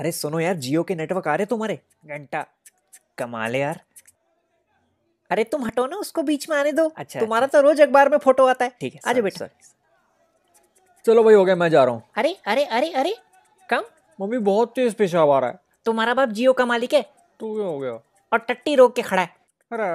अरे सुनो यार जियो के नेटवर्क आ रहे तुम्हारे घंटा कमाल यार अरे तुम हटो ना उसको बीच में आने दो अच्छा तुम्हारा अच्छा। तो रोज अखबार में फोटो आता है ठीक है आज बेटा चलो भाई हो गया मैं जा रहा हूँ अरे अरे अरे अरे कम मम्मी बहुत तेज पेशाब आ रहा है तुम्हारा बाप जियो का मालिक है तू तो क्यों हो गया और टट्टी रोक के खड़ा है अरे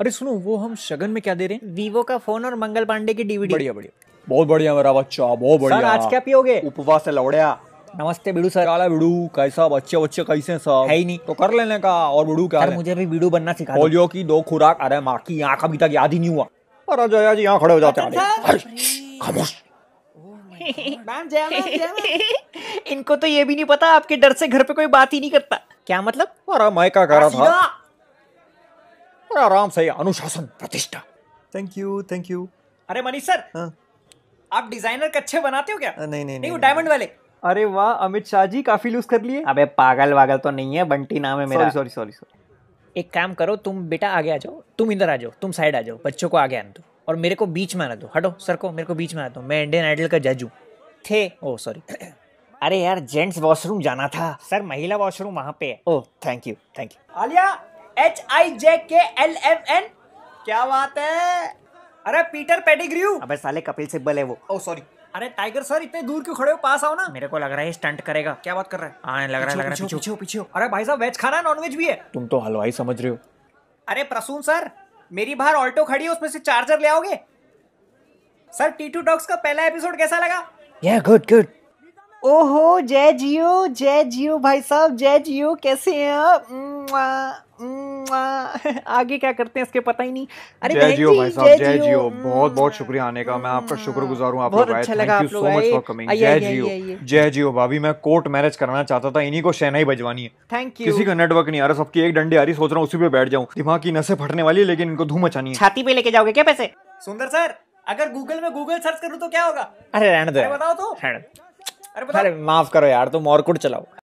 अरे सुनो वो हम शगन में क्या दे रहे हैं वीवो का फोन और मंगल पांडे की डीवीडी बढ़िया बढ़िया बहुत बढ़िया मेरा बच्चा बहुत बढ़िया आज क्या पियोगे उपवास से लौड़िया नमस्ते बीडू सर काला बीडू कैसा बच्चे बच्चे कैसे सब है ही नहीं तो कर लेने का और बीडू क्या सर मुझे भी बीडू बनना सिखा बोलियो की दो खुराक अरे माँ की आँख अभी तक याद ही नहीं हुआ अरे जया जी यहाँ खड़े हो जाते हैं खामोश मैम जया मैम इनको तो ये भी नहीं पता आपके डर से घर पे कोई बात ही नहीं करता क्या मतलब अरे मैं क्या कर रहा था अरे आराम से अनुशासन प्रतिष्ठा थैंक यू थैंक यू अरे मनीष सर हाँ। आप डिजाइनर कच्चे बनाते हो क्या नहीं नहीं नहीं, वो डायमंड वाले अरे वाह अमित शाह जी काफी लूज कर लिए अबे पागल वागल तो नहीं है बंटी नाम है मेरा सॉरी सॉरी सॉरी एक काम करो तुम बेटा आगे आ जाओ तुम इधर आ जाओ तुम साइड आ जाओ बच्चों को आगे आने दो और मेरे को बीच में आना दो हटो सर को मेरे को बीच में आना दो मैं इंडियन आइडल का जज हूँ थे ओ सॉरी अरे यार जेंट्स वॉशरूम जाना था सर महिला वॉशरूम वहाँ पे है oh thank you thank you Alia H I J K L M N क्या बात है अरे पीटर पेडिग्री अबे साले कपिल सिब्बल है वो ओ सॉरी अरे टाइगर सर इतने दूर क्यों खड़े हो पास आओ ना मेरे को लग रहा है स्टंट करेगा क्या बात कर रहा है आने लग रहा है लग रहा है पीछे पीछे अरे भाई साहब वेज खाना है नॉन वेज भी है तुम तो हलवाई समझ रहे हो अरे प्रसून सर मेरी बाहर ऑल्टो खड़ी है उसमें से चार्जर ले आओगे सर टी टू टॉक्स का पहला एपिसोड कैसा लगा या गुड गुड ओहो जय जियो जय जियो भाई साहब जय जियो कैसे हैं आप आगे क्या करते हैं इसके पता ही नहीं अरे जय जियो भाई साहब जय जियो बहुत बहुत हम्म। शुक्रिया आने का मैं आपका हम्म। शुक्रगुजार हूँ आप लोग आए thank you so much for coming जय जियो जय जियो भाभी मैं कोर्ट मैरिज कराना चाहता था इन्हीं को शहनाई बजवानी है थैंक यू किसी का नेटवर्क नहीं आ रहा सबकी एक डंडी आ रही सोच रहा हूँ उसी पे बैठ जाऊँ दिमाग की नसें फटने वाली है लेकिन इनको धूम मचानी है छाती पे लेके जाओगे क्या पैसे सुंदर सर अगर गूगल में गूगल सर्च करूँ तो क्या होगा अरे रहने दो बताओ तो अरे बताओ माफ करो यार तुम और कुछ चलाओ